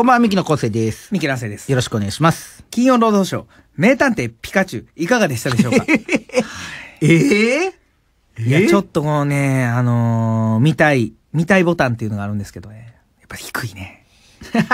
こんばんは、ミキの昴生です。ミキランセです。よろしくお願いします。金曜労働省、名探偵ピカチュウ、いかがでしたでしょうか えー、えー、いや、ちょっとこうね、あのー、見たい、見たいボタンっていうのがあるんですけどね。やっぱ低いね。ちょっ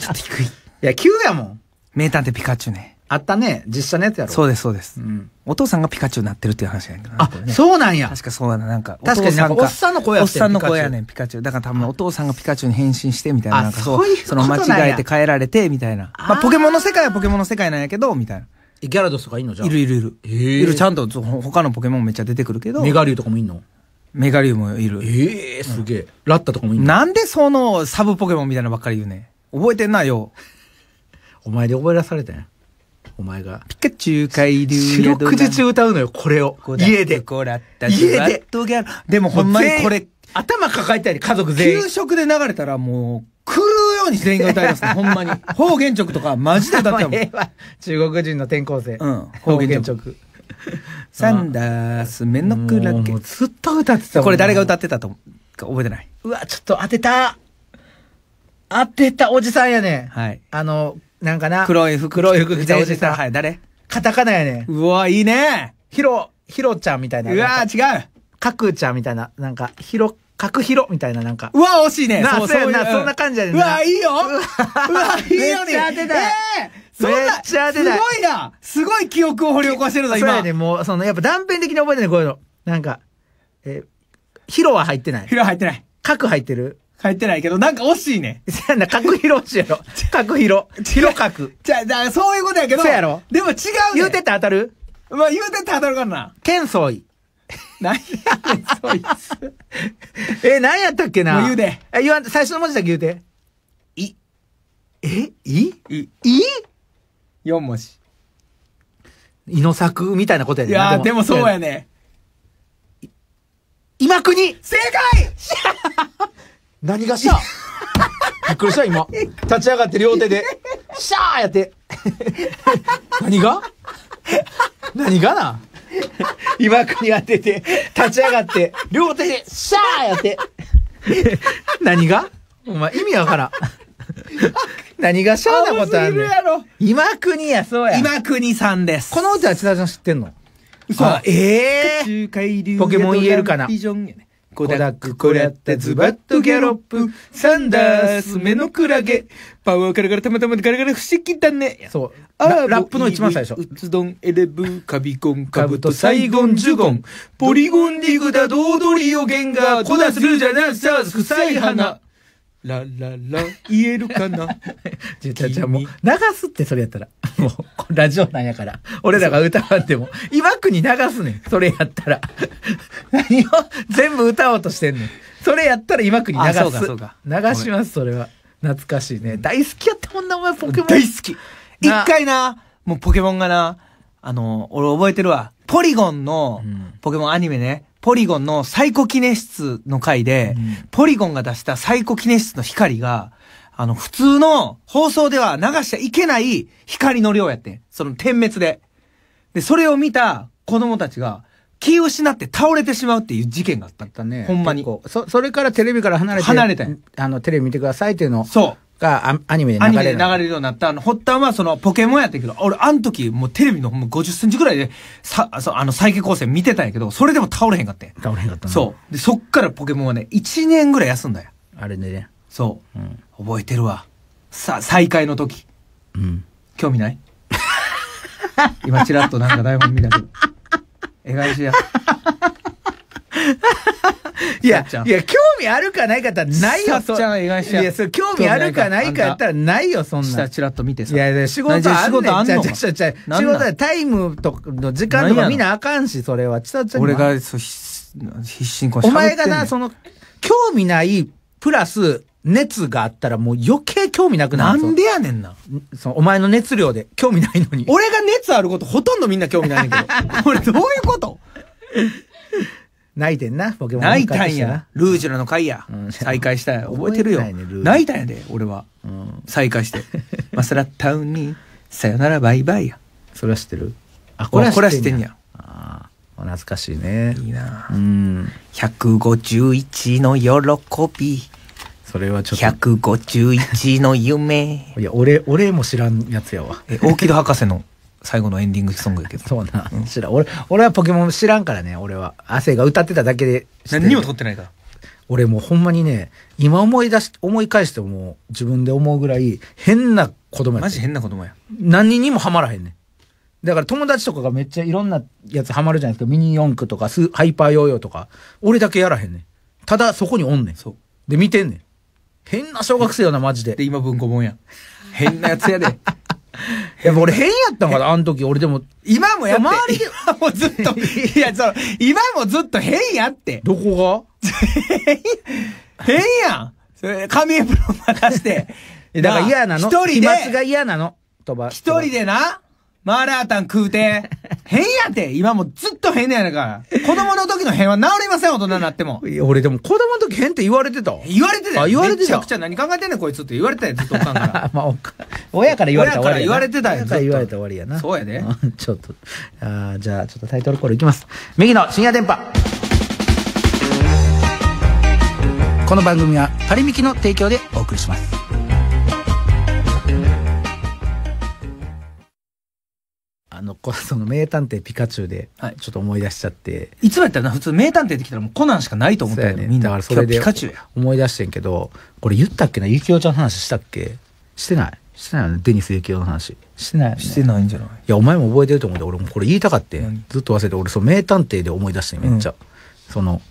と低い。いや、急やもん。名探偵ピカチュウね。あったね。実写のやつやろ。そうです、そうです、うん。お父さんがピカチュウなってるっていう話やんけど、あ、そうなんや。確かそうだな。なんか、確かになんかおっさんの声やおっさんの声やねん、ピカチュウ。だから多分お父さんがピカチュウに変身して、みたいな。なんかそう、その間違えて変えられて、みたいな。まあ、ポケモンの世界はポケモンの世界なんやけど、みたいな。ギャラドスとかいんのじゃいるいるいる。えいる、ちゃんと他のポケモンめっちゃ出てくるけど。メガリュウとかもいんのメガリュウもいる。ええすげえ、ラッタとかもいんのなんでそのサブポケモンみたいなばっかり言うねん。覚えてんなよ。お前で覚え出されたんや。お前が。ピカチュウ海流四六時中歌うのよ、これを。家で。家で。でもほんまにこれ、頭抱えたり、家族全員。給食で流れたらもう、狂うように全員が歌いますね、ほんまに。方言直とか、マジで歌ったもん。中国人の転校生。うん、方言直。サンダース、目のくらけ。ずっと歌ってたこれ誰が歌ってたと覚えてないうわ、ちょっと当てた当てたおじさんやねはい。あの、なんかな。黒い服。黒い服着たおじさん。はい、誰カタカナやねうわ、いいね。ヒロ、ヒロちゃんみたいな。うわ、違う。カクちゃんみたいな。なんか、ヒロ、カクヒロみたいな、なんか。うわ、惜しいね。なあ、そうやな。そんな感じやねうわ、いいよ。うわ、いいよね。当てた。ええそんな、すごいな。すごい記憶を掘り起こしてるぞ、今。そうやね。もう、その、やっぱ断片的に覚えてるね、こういうの。なんか、え、ヒロは入ってない。ヒロ入ってない。カク入ってる書いてないけど、なんか惜しいね。せやな、書く広しやろ。書 く広。広書く。じゃ、じゃ、そういうことやけど。そうやろ。でも違う、ね、言うてって当たるまあ言うてって当たるからな。剣相違。何やねん、そいつ。え、何やったっけな。もう言うで。え、言わん、最初の文字だけ言うて。い。えいいい ?4 文字。いの作みたいなことやねいやでもそうやね。今国正解何がしャびっくりした今。立ち上がって両手で、シャーやって。何が何がな今国当てて、立ち上がって、両手で、シャーやって。何がお前意味わからん。何がシャーなことあんねん。今国や、そうや。今国さんです。この歌は千田ちゃん知ってんのそう。ええー、ポケモン言えるかな。ビジョンやね。コダック、コラッタ、ズバッとギャロップ、サンダース、目のクラゲ、パワーからからたまたまガラガラ不思議だね。そう。あラップの一番最初。うつどん、エレブ、カビコン、カブト、サイゴン、ジュゴン、ポリゴンディグダ、ドードリオゲンガー、コダスルージャナ、サース、臭い花。ラララ言えるかな じゃじゃもう流すってそれやったら もうラジオなんやから俺らが歌わんでも今国くに流すねんそれやったら 何を全部歌おうとしてんねんそれやったら今国くに流す流しますそれは懐かしいね、大好きやったもんなお前ポケモン大好き一回なもうポケモンがなあの俺覚えてるわポリゴンのポケモンアニメね、うんポリゴンのサイコキネシスの回で、うん、ポリゴンが出したサイコキネシスの光が、あの、普通の放送では流しちゃいけない光の量やってその点滅で。で、それを見た子供たちが、気を失って倒れてしまうっていう事件があった。ね。ほんまに。そ、それからテレビから離れて。離れたあの、テレビ見てくださいっていうのを。そう。がアニメで流れる。アニメで流れるようになった。あの、発端はそのポケモンやったけど、俺、あの時、もうテレビの50センチぐらいで、さ、あの、再起構成見てたんやけど、それでも倒れへんかった倒れへんかったそう。で、そっからポケモンはね、1年ぐらい休んだよ。あれでね。そう。うん、覚えてるわ。さ、再会の時。うん。興味ない 今、ちらっとなんか台本見たけど。えがいしや。いや、いや、興味あるかないかったらないよ、そちゃん意外いや、それ興味あるかないかやったらないよ、そんな。下チラッと見てさ。いやいや、仕事あんねん。仕事あんのちゃちゃちゃ仕事タイムとの時間とか見なあかんし、それは。ちさちゃん俺が、そう、必死にこうお前がな、その、興味ないプラス、熱があったらもう余計興味なくなる。なんでやねんな。そのお前の熱量で興味ないのに。俺が熱あることほとんどみんな興味ないんだけど。俺 どういうこと泣いてんな、ポケモン泣いたんや。ルージュラの会や。再会したや。覚えてるよ。泣いたんやで、俺は。再会して。マスラタウンに、さよならバイバイや。それは知ってるあ、これは知ってんや。ああ、懐かしいね。いいな。うん。151の喜び。それはちょっと。151の夢。いや、俺、俺も知らんやつやわ。え、大木戸博士の。最後のエンディングソングやけどそうな、うん、知ら俺俺はポケモン知らんからね俺は汗が歌ってただけで何にも撮ってないから俺もうほんまにね今思い出し思い返しても自分で思うぐらい変な子供やマジ変な子供や何にもハマらへんねんだから友達とかがめっちゃいろんなやつハマるじゃないですかミニ四駆とかスハイパーヨーヨーとか俺だけやらへんねんただそこにおんねんそうで見てんねん変な小学生よなマジでで今文庫本や変なやつやで や俺変やったんかな、あの時俺でも。今もやって。周りはもうずっと、いや、そう。今もずっと変やって。どこが 変やん。それ、紙エプロン任して。だから嫌なの。一人で。飛沫が嫌なの。飛ば。一人でな。マーラータン食うて。変やて今もずっと変やねんから。子供の時の変は治りません、大人になっても。いや、俺でも子供の時変って言われてた。言われてたあ、言われてた。めちゃくちゃ何考えてんねん、こいつって言われてたよ、ずっとおかんから。まあ、おか親から言われた親から言われてたよ。親から言われた終わりやな。そうやで。ちょっと、あじゃあ、ちょっとタイトルコールいきます。右の深夜電波。この番組は、パリミキの提供でお送りします。の、その名探偵ピカチュウで、ちょっと思い出しちゃって。い、つもやったらな、普通名探偵ってきたらもうコナンしかないと思ったよね。みんな。だからそれで。ピカチュウや。思い出してんけど、これ言ったっけな、ゆきおちゃんの話したっけしてないしてないよね、デニスゆきおの話。してない、ね、してないんじゃないいや、お前も覚えてると思うんで、俺もこれ言いたかって。ずっと忘れて、俺、そう、名探偵で思い出してめっちゃ。うん、その、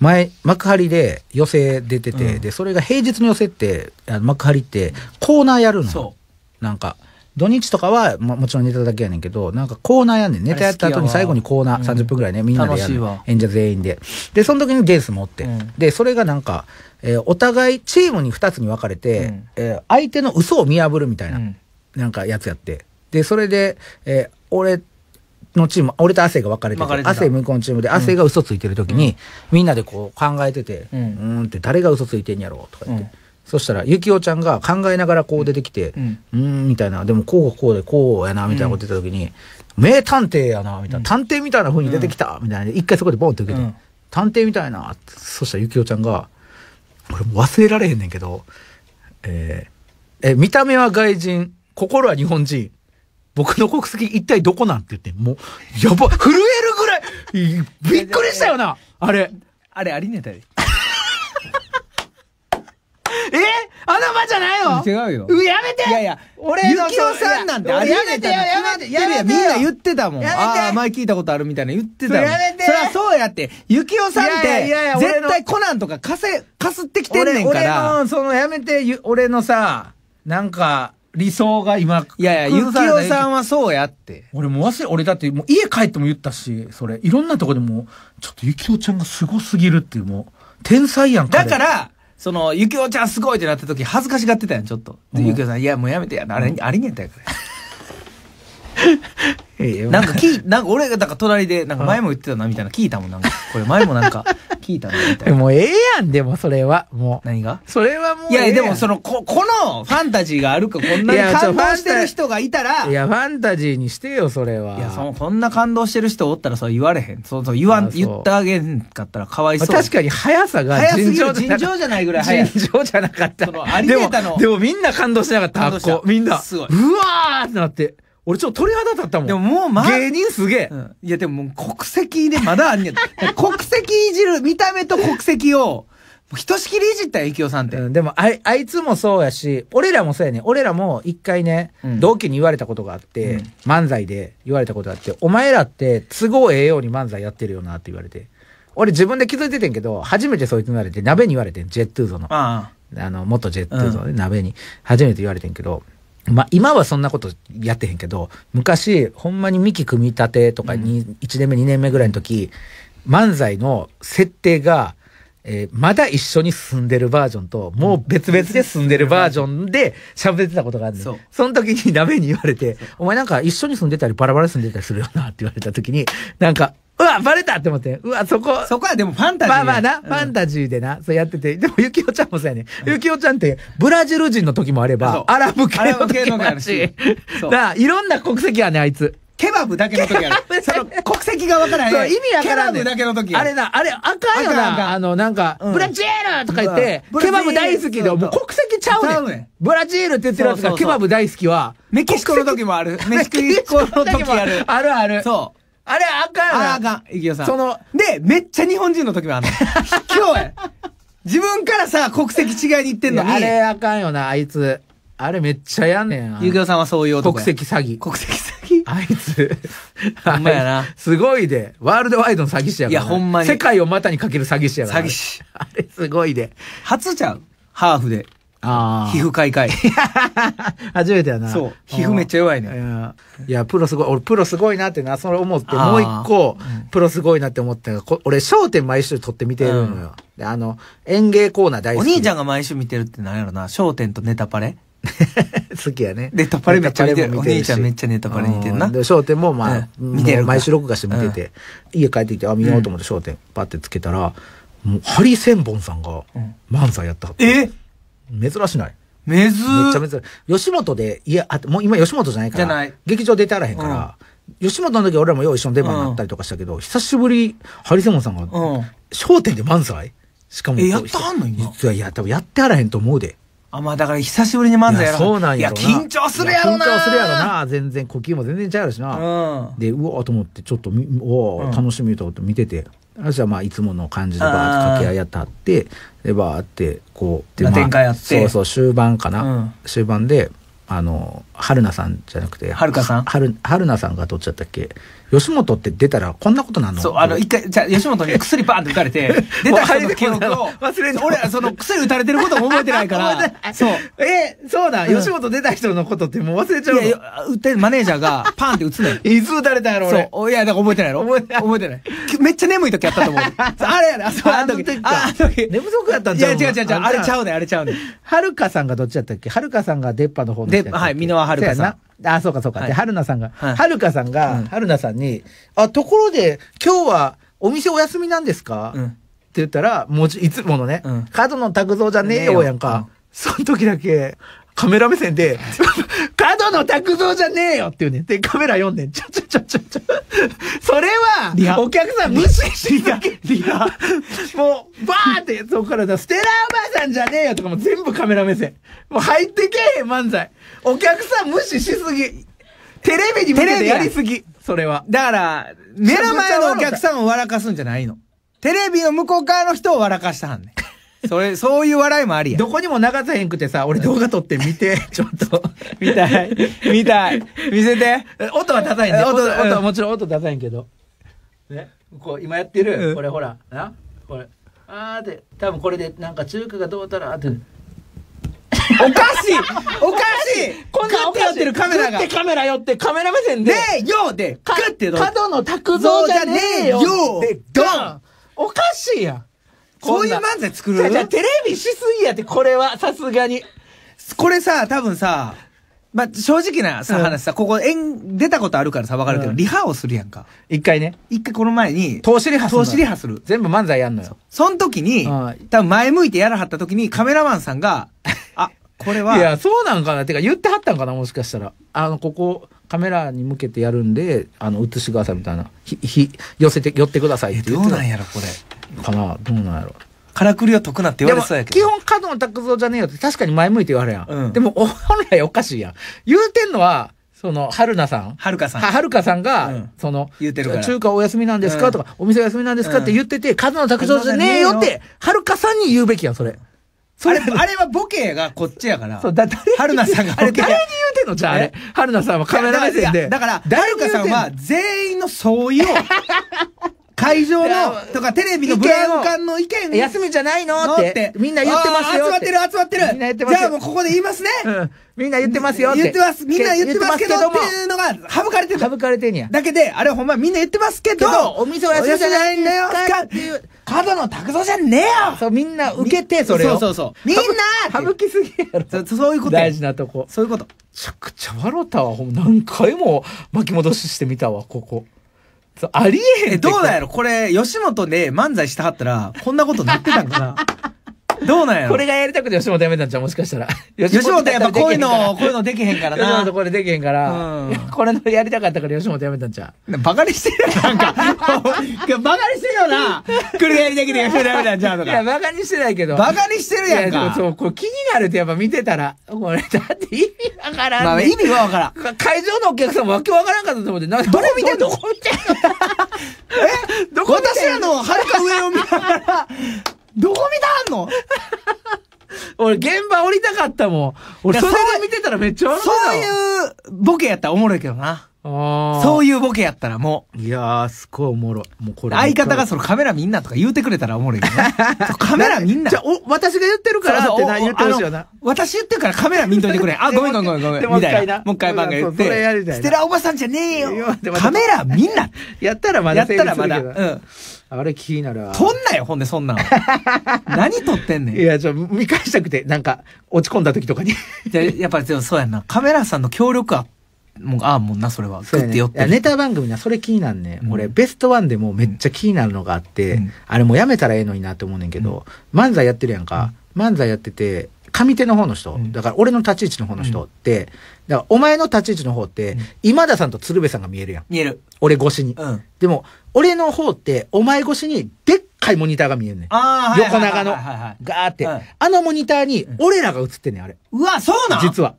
前、幕張で寄席出てて、うん、で、それが平日の寄席って、あ幕張ってコーナーやるの。そう。なんか、土日とかはももちろんネタだけやねんけど、なんかコーナーやんねん。ネタやった後に最後にコーナー30分ぐらいね、みんなでやる、演者全員で。で、その時にデース持って。で、それがなんか、えー、お互いチームに2つに分かれて、うん、えー、相手の嘘を見破るみたいな、うん、なんかやつやって。で、それで、えー、俺のチーム、俺と亜生が分かれてて、亜生向こうのチームで、亜生が嘘ついてる時に、うん、みんなでこう考えてて、うん、うんって誰が嘘ついてんやろうとか言って。そしたら、ゆきおちゃんが考えながらこう出てきて、うん、うーんみたいな、でもこうこうでこうやな、みたいなこと言った時に、うん、名探偵やな、みたいな、探偵みたいな風に出てきた、みたいな、一回そこでボンって受けて、探偵みたいな、そしたらゆきおちゃんが、俺も忘れられへんねんけど、えー、え、見た目は外人、心は日本人、僕の国籍一体どこなんって言って、もう、やば、震えるぐらい、びっくりしたよな、あれ。あれありねたよ。あの場じゃないよ違うよ。うやめていやいや、俺の、ゆきおさんなんてありやめてよ、やめてやめてみんな言ってたもん。ああ、前聞いたことあるみたいな言ってたもん。やめてそりゃそうやって、ゆきおさんって、絶対コナンとかかせ、かすってきてんねんから。俺の、そのやめて、俺のさ、なんか、理想が今。いやいや、ゆきおさんはそうやって。俺もう忘れ、俺だってもう家帰っても言ったし、それ、いろんなとこでも、ちょっとゆきおちゃんがすごすぎるっていうもう、天才やんか。だから、その、ゆきおちゃんすごいってなった時、恥ずかしがってたやん、ちょっと。で、うん、ゆきおさん、いや、もうやめてや、あれ、ありにえったやから。なんか聞いなんか俺がなんか隣でなんか前も言ってたなみたいな聞いたもんなんかこれ前もなんか聞いたなみたいなもうええやんでもそれはもう何がそれはもういやでもそのここのファンタジーがあるかこんなに感動してる人がいたらいやファンタジーにしてよそれはいやそこんな感動してる人おったらそう言われへんそうそう言わん言ってあげんかったらかわいそう、まあ、確かに速さが尋常尋常じゃないぐらい速い尋常じゃなかったでもでもみんな感動してなかったみんなすごいうわーってなって俺ちょっと鳥肌立ったもん。でももうま芸人すげえ、うん、いやでももう国籍でまだあんねん。国籍いじる、見た目と国籍を、ひとしきりいじったよ、ゆきおさんって。うん、でもあ、あいつもそうやし、俺らもそうやね俺らも一回ね、うん、同期に言われたことがあって、うん、漫才で言われたことがあって、お前らって都合ええように漫才やってるよなって言われて。俺自分で気づいててんけど、初めてそう言われて、鍋に言われてん、ジェットゥーゾの。あの、元ジェットゥーゾで、鍋に。初めて言われてんけど、まあ、今はそんなことやってへんけど昔ほんまにミキ組み立てとかに、1年目2年目ぐらいの時漫才の設定が、えー、まだ一緒に住んでるバージョンともう別々で住んでるバージョンで喋ってたことがある、すそその時にダメに言われて「お前なんか一緒に住んでたりバラバラ住んでたりするよな」って言われた時になんかわ、バレたって思って。うわ、そこ。そこはでもファンタジー。まあまあな、ファンタジーでな、そうやってて。でも、ゆきおちゃんもそうやね。ゆきおちゃんって、ブラジル人の時もあれば、アラブ系の時もあるし。だいろんな国籍やね、あいつ。ケバブだけの時ある。その国籍がわからない。意味わからんねケバブだけの時あれな、あれ赤いんよな。あの、なんか、ブラジルとか言って、ケバブ大好きで、もう国籍ちゃうねん。ブラジルって言ってるやつがケバブ大好きは。メキシコの時もある。メキシコの時ある。あるある。そう。あれあかんああかん、いきよさん。その、で、めっちゃ日本人の時もあんの。卑 怯や。自分からさ、国籍違いに行ってんのに。あれあかんよな、あいつ。あれめっちゃやんねん。ゆきおさんはそういう男。国籍詐欺。国籍詐欺あいつ。ほんまやな。すごいで。ワールドワイドの詐欺師やから、いや、ほんまに。世界を股にかける詐欺師やから。詐欺師。あれすごいで。初ちゃうハーフで。皮膚科医会 初めてやなそう皮膚めっちゃ弱いねいやプロすごい俺プロすごいなってなそれ思ってもう一個、プロすごいなって思ったのが俺『笑点』毎週撮って見てるのよ、で、あの演芸コーナー大好きお兄ちゃんが毎週見てるって何やろな『笑点』とネタパレ 好きやね。ネタパレめっちゃ見てる。お兄ちゃんめっちゃネタパレ見てるな。で、商もまあ、見てる毎週録画して見てて、家帰ってきて、あ、見ようと思って笑点、パってつけたら、もう、ハリセンボンさんが漫才やったっえ珍しないめずめっちゃ珍しい。吉本で、いや、あもう今吉本じゃないから。劇場出てあらへんから、うん、吉本の時俺らもよう一緒に出番になったりとかしたけど、うん、久しぶり、ハリセモンさんが、うん、商店で漫才しかも。え、やってはんの今。いや、いや、多分やってあらへんと思うで。あ、まあだから久しぶりに漫才やろそうなんやろ緊張するやろな。緊張するやろな。全然、呼吸も全然ちゃうしな。うん、で、うわーと思って、ちょっと、おお、楽しみと思って見てて、私はまあいつもの感じでバーって掛け合いやってってでバーってこうで、まあ、展開ってそうそう終盤かな、うん、終盤であの春菜さんじゃなくて春るさんさんが撮っちゃったっけ吉本って出たらこんなことなのそう、あの、一回、じゃ吉本に薬バーンって打たれて、出た人の記憶を、忘れ俺その薬打たれてることも覚えてないから、そう。え、そうだ、吉本出た人のことってもう忘れちゃういや、打ってマネージャーがパーンって打つのよ。いつ打たれたやろ、俺。そう。いや、だから覚えてないやろ。覚えてない。覚えてない。めっちゃ眠い時やったと思う。あれやう、あの時。あの時。寝不足やったんちゃいや、違う違う違う。あれちゃうね、あれちゃうね。はるかさんがどっちやったっけはるかさんが出っ歯の方の。はい、箕輪はるかさん。あ、そうかそうか。はい、で、春菜さんが、はい、春香さんが、うん、春菜さんに、あ、ところで、今日はお店お休みなんですか、うん、って言ったら、もち、いつものね、うん、角野拓造じゃねえよやんか。その時だけ、カメラ目線で、角野拓造じゃねえよっていうね。で、カメラ読んでん。ちょちょちょちょちょ。それは、お客さん無視してたけリもう、バーってそこからだ、ステラおばあさんじゃねえよとかも全部カメラ目線。もう入ってけえへん漫才。お客さん無視しすぎ。テレビに向けてやりすぎ。それは。だから、目の前のお客さんを笑かすんじゃないの。テレビの向こう側の人を笑かしたはんね。それ、そういう笑いもありや。どこにも流さへんくてさ、俺動画撮って見て、ちょっと。見たい。見たい。見せて。音は出さへんね。音、音、もちろん音出さへんけど。ね。こう、今やってる。これほら、な。これ。あーって、多分これで、なんか中華がどうたらって。おかしいおかしいこんなってやってるカメラが。ってカメラ寄ってカメラ目線で。ねえよで、グッて角の卓造じゃねえよで、ドンおかしいやんそういう漫才作るじゃテレビしすぎやって、これは、さすがに。これさ、多分さ、まあ、正直なさ、話さ、ここ、えん、出たことあるからさ、わかるけど、リハをするやんか。一回ね。一回この前に。投資リハする。投資リハする。全部漫才やんのよ。その時に、多分前向いてやらはった時に、カメラマンさんが、あ、これは。いや、そうなんかな。てか、言ってはったんかな、もしかしたら。あの、ここ、カメラに向けてやるんで、あの、映してくださいみたいな。ひ、ひ、寄せて、寄ってくださいってどうなんやろ、これ。かなどうなんやろからくりは得なって言われそうやけど。基本角野卓造じゃねえよって確かに前向いて言われやん。うん、でも、本来おかしいやん。言うてんのは、その、はるなさん。はるかさん。はるかさんが、うん、その、言うてる中華お休みなんですか、うん、とか、お店お休みなんですかって言ってて、角の卓造じゃねえよって、はるかさんに言うべきやん、それ。それ、あれはボケがこっちやから。そう、だ、誰はるなさんがあれ、誰に言うてんのじゃあ、あれ。はるなさんはカメラ目線で。だから、はるかさんは全員の相違を、会場の、とかテレビのブラウの意見休みじゃないのってみんな言ってますよ集まってる集まってるみんな言ってますじゃあもうここで言いますね、うん、みんな言ってますよ言ってます。みんな言ってますけどっていうのが省かれてる。省かれてんや。だけで、あれほんまみんな言ってますけど、お店お休みじゃないんだよっていう。角の拓造じゃねえよそう、みんな受けて、それを。そうそうそう。みんな省きすぎやろ。そういうこと。大事なとこ。そういうこと。めちゃくちゃ笑ったわ。ほ何回も巻き戻ししてみたわ、ここ。そうありえへんえ、どうだよこれ、吉本で漫才してはったら、こんなことなってたんかなどうなんやこれがやりたくて吉本辞めたんちゃうもしかしたら。吉本やっぱこういうの、こういうのできへんからな。吉本これできへんから。これのやりたかったから吉本辞めたんちゃう。バカにしてるやんか。バ カにしてるよな。これがやりたくて吉本辞めたんちゃうとか。いや、バカにしてないけど。バカにしてるやんか。そう、これ気になるってやっぱ見てたら。これ、だって意味わからん。まあ意味はわからん。会場のお客さんわけわからんかったと思って。どこ見てんの どこ見てんのえ私らのはるか上を見ながら。どこ見たんの 俺、現場降りたかったもん。俺、それ見てたらめっちゃ笑っそういうボケやったらおもろいけどな。そういうボケやったらもう。いやー、すごいおもろい。もうこれ。相方がそのカメラみんなとか言うてくれたらおもろいけどね。カメラみんな。じゃお、私が言ってるからって言ってほしいよな。私言ってるからカメラ見んといてくれ。あ、ごめんごめんごめんごめん。みたいな。もう一回漫画言って。ステラおばさんじゃねえよ。カメラみんな。やったらまだ。やったらまだ。うん。あれ気になるわ。撮んなよ、ほんで、そんなん。何撮ってんねん。いや、ちょ、見返したくて、なんか、落ち込んだ時とかに。じゃ、やっぱり、そうやな。カメラさんの協力は、もう、ああ、もんな、それは。そうやね、ってよってネタ番組な、それ気になんね、うん。俺、ベストワンでもめっちゃ気になるのがあって、うん、あれもうやめたらええのになって思うねんけど、うん、漫才やってるやんか。漫才やってて、上手の方の人、だから俺の立ち位置の方の人って、だからお前の立ち位置の方って、今田さんと鶴瓶さんが見えるやん。見える。俺越しに。うん、でも、俺の方って、お前越しに、でっかいモニターが見えんねん。横長の。ガーって。あのモニターに、俺らが映ってんねん、あれ。うわ、そうなん実は。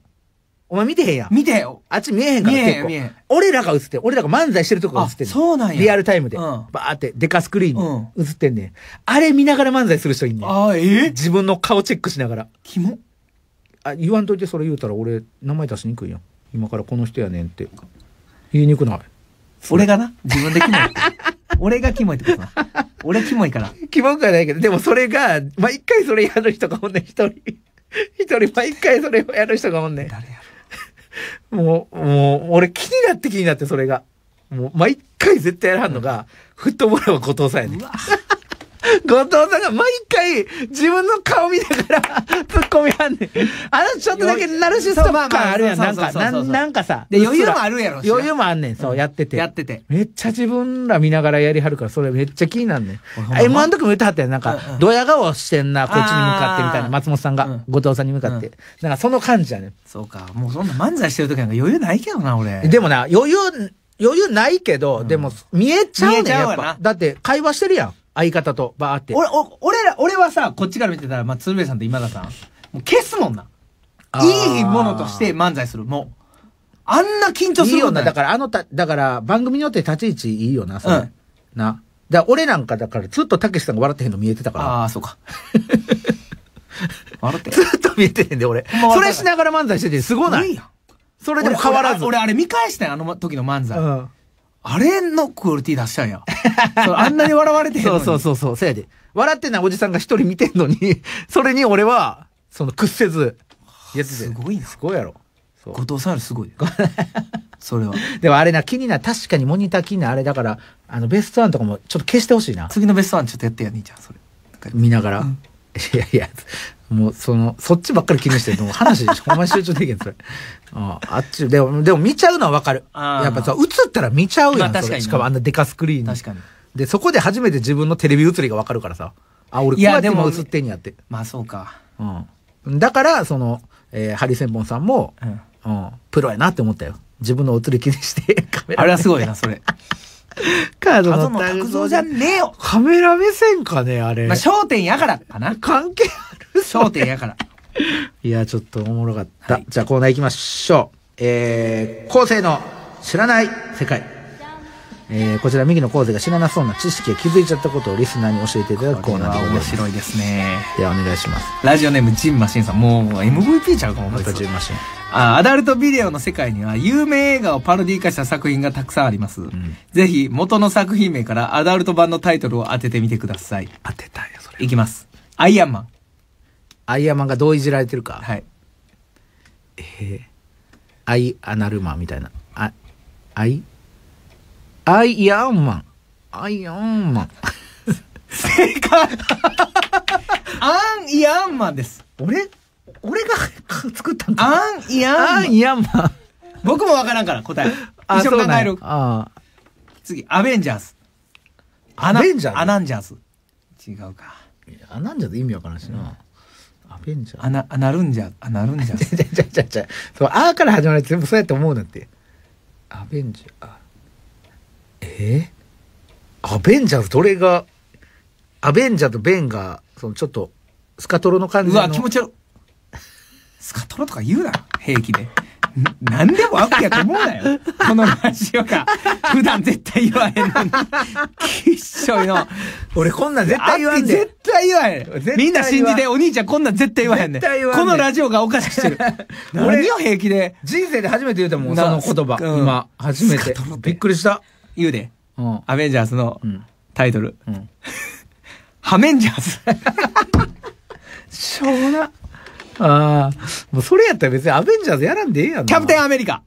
お前見てへんやん。見てよ。あっち見えへんから見えへん結見えへ構ん。俺らが映って俺らが漫才してるとこが映ってんねそうなんやリアルタイムで。バーってデカスクリーンに映ってんねん。あれ見ながら漫才する人いんねん。あええ自分の顔チェックしながら。キモ。あ、言わんといてそれ言うたら俺、名前出しにくいやん。今からこの人やねんって。言いにくない。俺がな、自分でキモい 俺がキモいってことな。俺キモいから。キモくはないけど、でもそれが、毎回それやる人がおんねん、一人。一人毎回それをやる人がおんねん。誰やろ もう、もう、俺気になって気になって、それが。もう、毎回絶対やらんのが、フットボールは後藤さんやねん。後藤さんが毎回自分の顔見ながら突っ込みはんねん。あのちょっとだけナルシスト感あるやん。なんか、なんかさ。で、余裕もあるやろ。余裕もあんねん。そう、やってて。やってて。めっちゃ自分ら見ながらやりはるから、それめっちゃ気になんねん。M1 の時も言ってはったやん。なんか、ドヤ顔してんな、こっちに向かってみたいな。松本さんが、後藤さんに向かって。なんかその感じやねん。そうか。もうそんな漫才してる時なんか余裕ないけどな、俺。でもな、余裕、余裕ないけど、でも見えちゃうねん、やっぱ。だって会話してるやん。相方とバーって。俺、俺ら、俺はさ、こっちから見てたら、まあ、鶴瓶さんと今田さん、もう消すもんな。いいものとして漫才する、もう。あんな緊張するいいよな。だから、あのた、だから、番組によって立ち位置いいよな、それ。うん、な。だ俺なんか、だから、ずっとたけしさんが笑ってへんの見えてたから。ああ、そうか。笑ってずっと見えてへんで、俺。それしながら漫才してて、すごない。いいやん。それでも変わらず。俺、俺あれ見返したよ、あの時の漫才。うんあれのクオリティ出したんや。あんなに笑われてへんのに。そうそうそうそう、せやで。笑ってないおじさんが一人見てんのに、それに俺は、その屈せず、やつすごいな。すごいやろ。後藤さんすごい。それは。でもあれな、気にな、確かにモニター気にな、あれだから、あの、ベストワンとかもちょっと消してほしいな。次のベストワンちょっとやってや、兄ちゃん、それ。見ながら。うんいやいや、もうその、そっちばっかり気にしてると、話、ほんま集中できん、それ。ああっち、でも、でも見ちゃうのはわかる。やっぱさ、映ったら見ちゃうやん、まあ、しかもあんなデカスクリーン確かに。で、そこで初めて自分のテレビ映りがわかるからさ。あ、俺こうやって今映ってんやって。まあそうか。うん。だから、その、えー、ハリセンボンさんも、うん、うん、プロやなって思ったよ。自分の映り気にして、カメラ。あれはすごいな、それ。カードの卓造じゃねえよカメラ目線かねあれ。まあ、焦点やからかな。関係ある焦点やから。いや、ちょっとおもろかった。はい、じゃあコーナー行きましょう。えー、後世の知らない世界。えー、こちら右の構成が知らなそうな知識や気づいちゃったことをリスナーに教えていただくコーナーでございます面白いですねではお願いしますラジオネームジンマシンさんもう MVP ちゃうかもまたジンマシンあアダルトビデオの世界には有名映画をパロディ化した作品がたくさんあります、うん、ぜひ元の作品名からアダルト版のタイトルを当ててみてください当てたよそれいきますアイアンマンアイアンマンがどういじられてるかはいえー、アイアナルマンみたいなあアイアイアンマン。アイアンマン。正解アン・イアンマンです。俺俺が作ったんだ。アン・イアンマン。アン・イアンマン。僕もわからんから、答え。一緒考える。あ次、アベンジャーズ。アベンジャーズアナンジャーズ。違うか。アナンジャーズ意味わからんしな。うん、アベンジャーズ。アナ、アナルンジャー、アナルンジャーズ。ちゃちゃちゃちゃ。そう、アーから始まるって全部そうやって思うなって。アベンジャー。えー、アベンジャーズ、どれが、アベンジャーとベンが、そのちょっと、スカトロの感じうわ、気持ち悪い。スカトロとか言うな、平気で。何でも悪やと思うなよ。このラジオが。普段絶対言わへんのに。きっしょいの。俺こんなん絶対言わへんん。絶対言わへん。みんな信じて、お兄ちゃんこんなん絶対言わへんねん。絶対言わこのラジオがおかしくしてる。俺よ平気で。人生で初めて言うたもん、その言葉。今、初めて。びっくりした。言うで。うん。アベンジャーズのうん。タイトル。うん。ハメンジャーズ。しょうがな。ああ。もうそれやったら別にアベンジャーズやらんでええやんキャプテンアメリカ。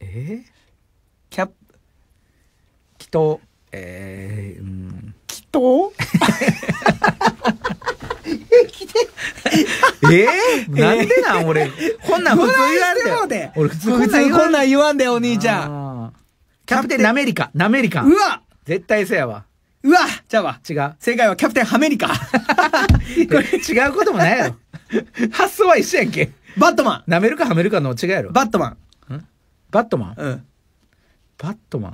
ええキャプ、きっと、ええうん。キトえ えなんでなん俺。こんなん普通言わんで。俺普通こんなん言わんで、お兄ちゃん。キャプテン、ナメリカ、ナメリカン。うわ絶対そうやわ。うわじゃあわ。違う。正解はキャプテンハメリカ。これ違うこともないやろ。発想は一緒やんけ。バットマン。なめるかはめるかの違いやろ。バットマン。んバットマンうん。バットマ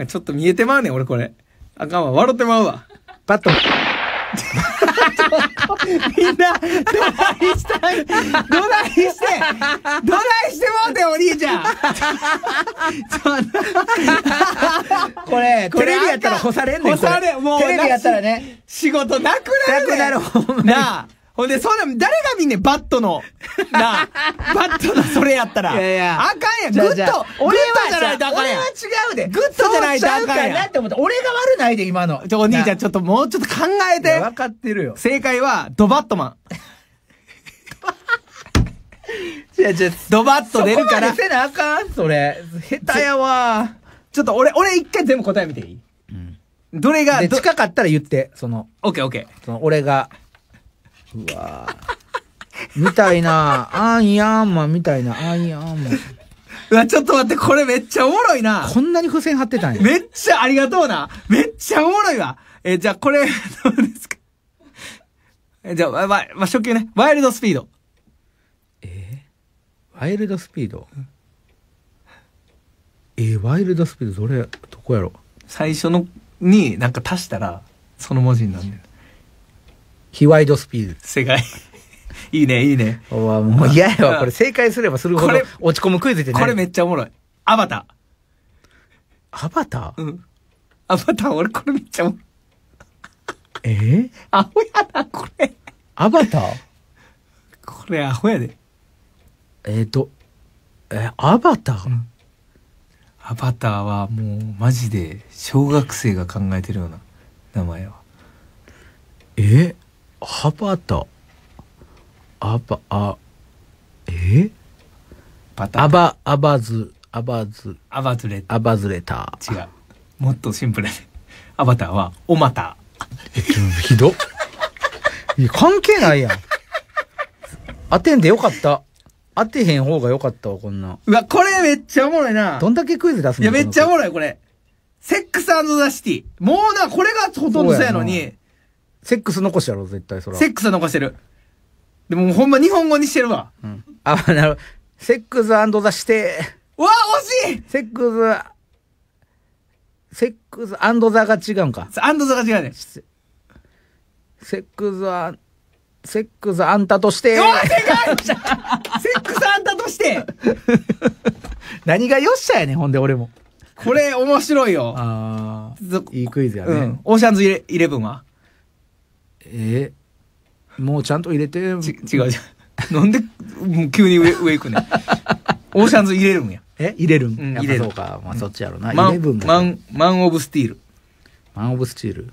ン。ちょっと見えてまうねん、俺これ。あかんわ。笑ってまうわ。バットマン。みんな、どないしたいどないしてどないしてもリじゃん これ、テレビやったら干されんねん。干され、もう。テレビやったらね。仕事なくなる、ね、なくなる、ほんまに。ほんで、そんな、誰が見んねん、バットの。なあ、バットのそれやったら。いやいや。あかんやん、グッと。俺はじゃないとあかんやん。俺は違うで。グッドじゃないとあかんやん。俺が悪ないで、今の。ちょ、お兄ちゃん、ちょっともうちょっと考えて。分かってるよ。正解は、ドバットマン。じゃじゃドバッと出るから。そこまでせなあかんそれ。下手やわ。ちょっと俺、俺一回全部答え見ていいうん。どれが、近かったら言って、その。オッケーオッケー。その、俺が。うわみたいな、アンヤーマンみたいな、アンヤーマン。うわ、ちょっと待って、これめっちゃおもろいな。こんなに付箋貼ってたんや。めっちゃありがとうな。めっちゃおもろいわ。えじゃあこれ、どうですか。えじゃあ、ま、ま、初級ね。ワイルドスピード。ワイルドスピードえー、ワイルドスピードどれどこやろ最初のになんか足したらその文字になるヒワイドスピード正解 いいねいいねもう嫌やわこれ正解すればするほど落ち込むクイズってこれめっちゃおもろいアバターアバターうんアバター俺これめっちゃおもろいえー、アホやなこれアバターこれアホやでえっ、ー、とえアバター、うん、アバターはもうマジで小学生が考えてるような名前はえアバターアバあえバタアバアバズアバズアバズレアバズレター違うもっとシンプルでアバターはオマタえひどいや関係ないやん当てんでよかった当てへん方が良かったわ、こんな。うわ、これめっちゃおもろいな。どんだけクイズ出すのいや、めっちゃおもろい、これ。セックスザシティ。もうな、これがほとんどそうやのに。セックス残しやろ、絶対、それセックス残してる。でも、ほんま日本語にしてるわ。うん。あ、なるほど。セックスザシティ。うわ、惜しいセックス、セックスザが違うんか。アンドザが違うね。セックスは、セックスあんたとして。うわ、正解くさんあったとして 何がよっしゃやねん、ほんで俺も。これ面白いよ。ああ。いいクイズやね。うん、オーシャンズイレブンはえー、もうちゃんと入れて。違うじゃ。なんで、もう急に上、上行くねん。オーシャンズ入れるんや。え入れるん、うん、入れる。そうか。まあ、そっちやろな。マン、マン、マンオブスティール。マンオブスティール。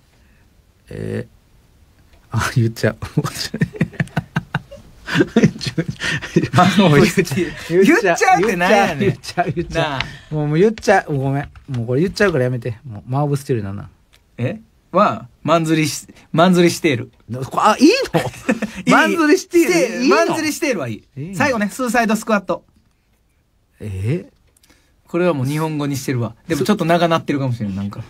えー、あ、言っちゃう。言っちゃうってないやねん。言っちゃう、言っちゃう。もう言っちゃう、ごめん。もうこれ言っちゃうからやめて。もうマーブスティールなんな。えは、マンズリし、マンズリしている。あ、いいの マンズリしている。マンズリしているはいい。最後ね、スーサイドスクワット。えー、これはもう日本語にしてるわ。でもちょっと長なってるかもしれん、なんか。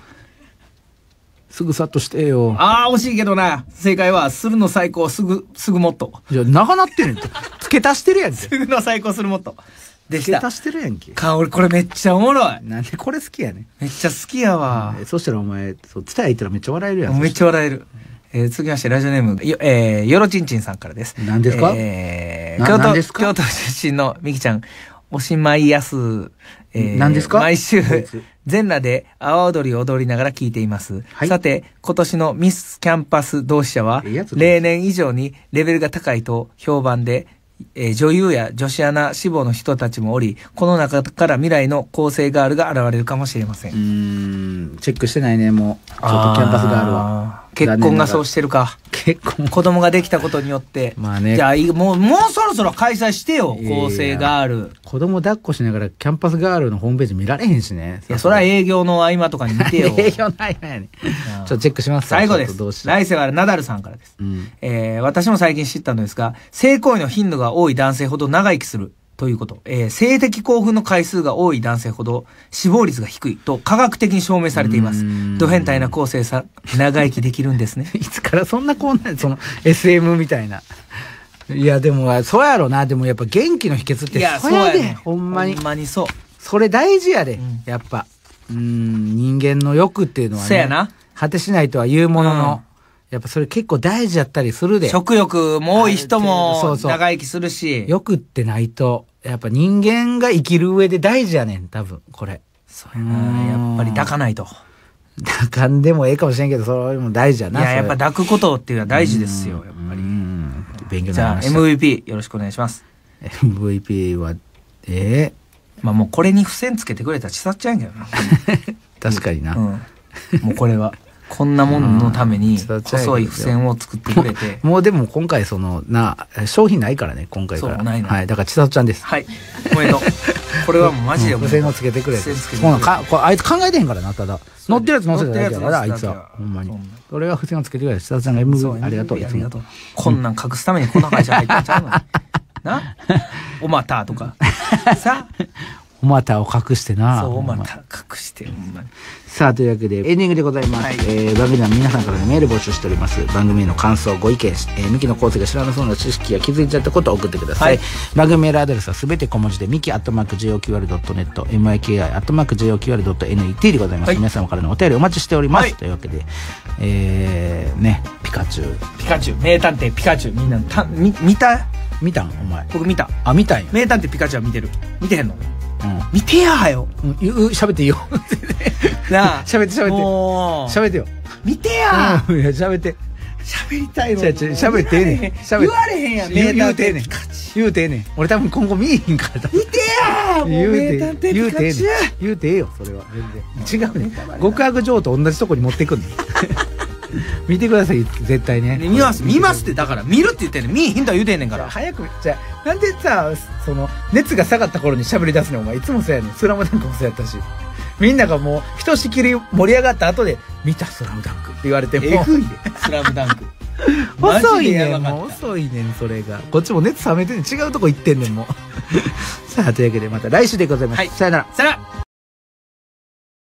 すぐさっとしてよ。ああ、惜しいけどな。正解は、するの最高、すぐ、すぐもっと。じゃ、長なってるんや。付け足してるやんけ。すぐの最高、するもっと。でした。付け足してるやんけ。か、俺これめっちゃおもろい。なんでこれ好きやねめっちゃ好きやわ。うそしたらお前、そう、伝えったらめっちゃ笑えるやん。めっちゃ笑える。えー、続きまして、ラジオネーム、よえー、よろちんちんさんからです。何ですかえー、京都、京都出身のみきちゃん。おしまいやす。えー、何ですか毎週、全裸で阿波踊りを踊りながら聞いています。はい、さて、今年のミスキャンパス同志社は、例年以上にレベルが高いと評判で、えー、女優や女子アナ志望の人たちもおり、この中から未来の構成ガールが現れるかもしれません。ん、チェックしてないね、もう。ちょっとキャンパスガールは。結婚がそうしてるか結婚子供ができたことによってまあねじゃあもうもうそろそろ開催してよ構成ガール子供抱っこしながらキャンパスガールのホームページ見られへんしねいやそれは営業の合間とかに見てよ 営業の合間やねちょっとチェックします最後です来世はナダルさんからです、うん、えー、私も最近知ったのですが性行為の頻度が多い男性ほど長生きするということ。えー、性的興奮の回数が多い男性ほど死亡率が低いと科学的に証明されています。ド変態な構成さ長生きできるんですね。いつからそんなこんなその SM みたいな。いや、でも、そうやろな。でもやっぱ元気の秘訣っていや、そうやで、ね。ほんまに。ほんまにそう。それ大事やで、うん、やっぱ。うん、人間の欲っていうのはね。そうやな。果てしないとは言うものの。うんやっぱそれ結構大事やったりするで。食欲も多い人も長生きするし。欲ってないとやっぱ人間が生きる上で大事やねん、多分、これ。そやな、やっぱり抱かないと。抱かんでもええかもしれんけど、それも大事やな。いや、やっぱ抱くことっていうのは大事ですよ、やっぱり。勉強じゃあ、MVP よろしくお願いします。MVP は、ええー、まあもうこれに付箋つけてくれたらちさっちゃうんやけどな。確かにな。うん。もうこれは。こんなもんのために細い付箋を作ってくれて、もうでも今回そのな商品ないからね今回からないはい、だからさとちゃんですはいおめでとうこれはもうマジで付箋をつけてくれて箋つけてくれあいつ考えてへんからなただ乗ってるやつ乗せてるやつだからあいつはほんまに俺は付箋をつけてくれてさとちゃんが MV ありがとういつもこんなん隠すためにこんな会社入ったんちゃうのなおまたとか さお股を隠してなそうお股隠してほんまにさあというわけでエンディングでございます、はい、えー、番組では皆さんからのメール募集しております番組への感想ご意見、えー、ミキの構成が知らなそうな知識や気づいちゃったことを送ってください、はい、番組メールアドレスはすべて小文字でミキアットマーク JOQR.net miki アットマーク JOQR.net でございます、はい、皆様からのお便りお待ちしております、はい、というわけでえー、ねピカチュウピカチュウ名探偵ピカチュウみんなたみ見た見たんお前僕見たあ見たんや名探偵ピカチュウは見てる見てへんの見てやよ、うん、喋っていいよなあ喋って喋って喋ってよ見てや喋って喋りたいの喋ってええねん言われへんやん言うてえねん言うてえねん俺多分今後見えへんから見てや言うて言うてええねん言うてえよそれは全然違うね極悪女王と同じとこに持ってくんねん 見てください絶対ねね見ます見ますってだから見るって言ってんねん見えへんとは言うてんねんから早くじゃなんでさその熱が下がった頃に喋り出すねお前いつもそうやねんスラムダンクもそうやったしみんながもうひとしきり盛り上がった後で「見たスラムダンクって言われてもえぐいでスラムダンク遅 いねんもう遅いねんそれがこっちも熱冷めてん違うとこ行ってんねんもう さあというわけでまた来週でございます、はい、さよならさよなら